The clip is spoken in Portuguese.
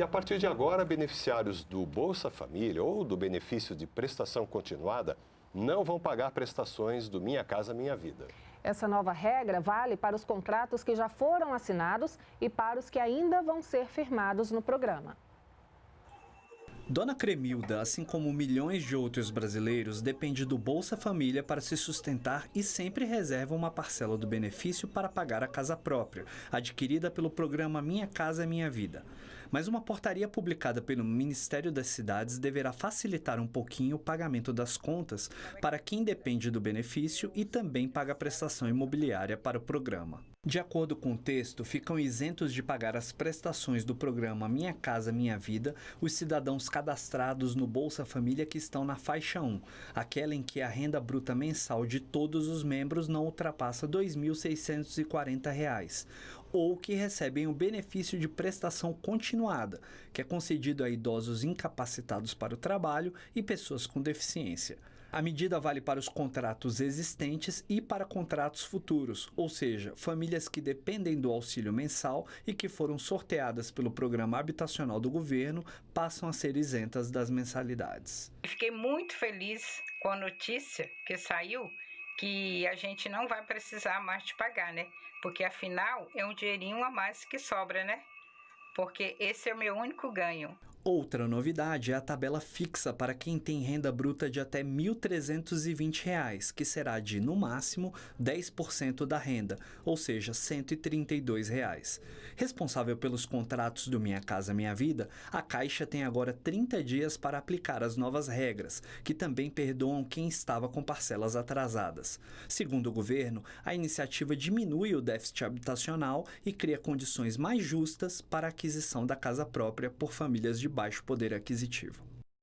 E a partir de agora, beneficiários do Bolsa Família ou do benefício de prestação continuada não vão pagar prestações do Minha Casa Minha Vida. Essa nova regra vale para os contratos que já foram assinados e para os que ainda vão ser firmados no programa. Dona Cremilda, assim como milhões de outros brasileiros, depende do Bolsa Família para se sustentar e sempre reserva uma parcela do benefício para pagar a casa própria, adquirida pelo programa Minha Casa Minha Vida mas uma portaria publicada pelo Ministério das Cidades deverá facilitar um pouquinho o pagamento das contas para quem depende do benefício e também paga a prestação imobiliária para o programa. De acordo com o texto, ficam isentos de pagar as prestações do programa Minha Casa Minha Vida os cidadãos cadastrados no Bolsa Família que estão na faixa 1, aquela em que a renda bruta mensal de todos os membros não ultrapassa R$ 2.640 ou que recebem o benefício de prestação continuada, que é concedido a idosos incapacitados para o trabalho e pessoas com deficiência. A medida vale para os contratos existentes e para contratos futuros, ou seja, famílias que dependem do auxílio mensal e que foram sorteadas pelo programa habitacional do governo passam a ser isentas das mensalidades. Fiquei muito feliz com a notícia que saiu que a gente não vai precisar mais de pagar, né? Porque afinal é um dinheirinho a mais que sobra, né? Porque esse é o meu único ganho. Outra novidade é a tabela fixa para quem tem renda bruta de até R$ 1.320, que será de, no máximo, 10% da renda, ou seja, R$ 132. Reais. Responsável pelos contratos do Minha Casa Minha Vida, a Caixa tem agora 30 dias para aplicar as novas regras, que também perdoam quem estava com parcelas atrasadas. Segundo o governo, a iniciativa diminui o déficit habitacional e cria condições mais justas para a aquisição da casa própria por famílias de baixo poder aquisitivo.